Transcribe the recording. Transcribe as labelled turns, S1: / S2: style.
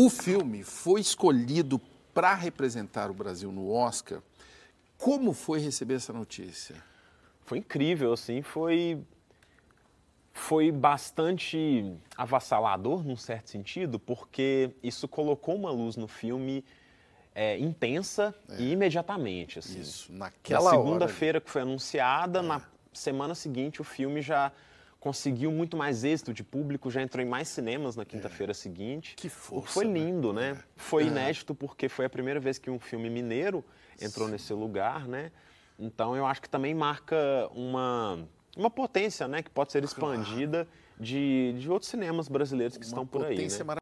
S1: O filme foi escolhido para representar o Brasil no Oscar.
S2: Como foi receber essa notícia? Foi incrível, assim, foi foi bastante avassalador num certo sentido, porque isso colocou uma luz no filme é, intensa é. e imediatamente, assim. Isso, naquela Na segunda-feira que foi anunciada, é. na semana seguinte o filme já conseguiu muito mais êxito de público, já entrou em mais cinemas na quinta-feira é. seguinte. Que força! Foi né? lindo, né? né? Foi é. inédito porque foi a primeira vez que um filme mineiro entrou Sim. nesse lugar, né? Então eu acho que também marca uma, uma potência, né? Que pode ser expandida claro. de, de outros cinemas brasileiros que uma estão por aí. Né?